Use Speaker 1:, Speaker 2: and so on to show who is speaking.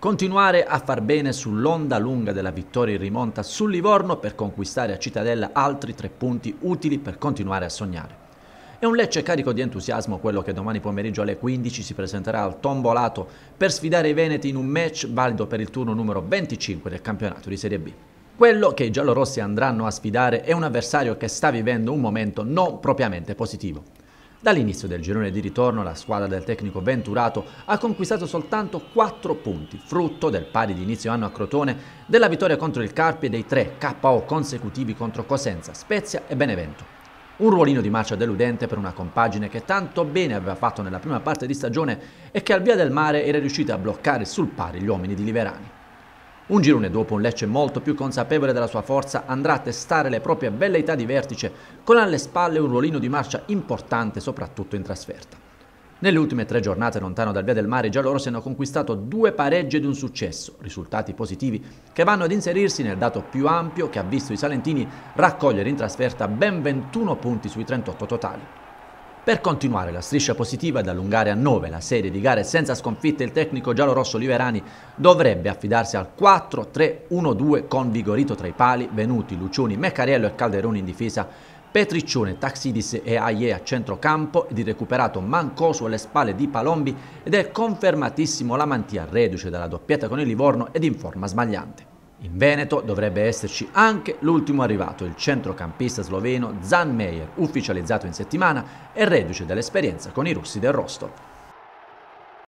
Speaker 1: Continuare a far bene sull'onda lunga della vittoria in rimonta sul Livorno per conquistare a Cittadella altri tre punti utili per continuare a sognare. È un Lecce carico di entusiasmo quello che domani pomeriggio alle 15 si presenterà al Tombolato per sfidare i Veneti in un match valido per il turno numero 25 del campionato di Serie B. Quello che i giallorossi andranno a sfidare è un avversario che sta vivendo un momento non propriamente positivo. Dall'inizio del girone di ritorno la squadra del tecnico Venturato ha conquistato soltanto 4 punti, frutto del pari di inizio anno a Crotone, della vittoria contro il Carpi e dei 3 KO consecutivi contro Cosenza, Spezia e Benevento. Un ruolino di marcia deludente per una compagine che tanto bene aveva fatto nella prima parte di stagione e che al via del mare era riuscita a bloccare sul pari gli uomini di Liverani. Un girone dopo un Lecce molto più consapevole della sua forza andrà a testare le proprie velleità di vertice, con alle spalle un ruolino di marcia importante soprattutto in trasferta. Nelle ultime tre giornate lontano dal Via del Mare già loro si hanno conquistato due pareggi ed un successo, risultati positivi che vanno ad inserirsi nel dato più ampio che ha visto i salentini raccogliere in trasferta ben 21 punti sui 38 totali. Per continuare la striscia positiva ed allungare a 9 la serie di gare senza sconfitte, il tecnico giallorosso Liverani dovrebbe affidarsi al 4-3-1-2 con Vigorito tra i pali, Venuti, Lucioni, Meccariello e Calderoni in difesa, Petriccione, Taxidis e Aie a centrocampo ed il recuperato Mancoso alle spalle di Palombi ed è confermatissimo la mantia reduce dalla doppietta con il Livorno ed in forma smagliante. In Veneto dovrebbe esserci anche l'ultimo arrivato, il centrocampista sloveno Zan Meyer, ufficializzato in settimana e reduce dall'esperienza con i russi del Rostov.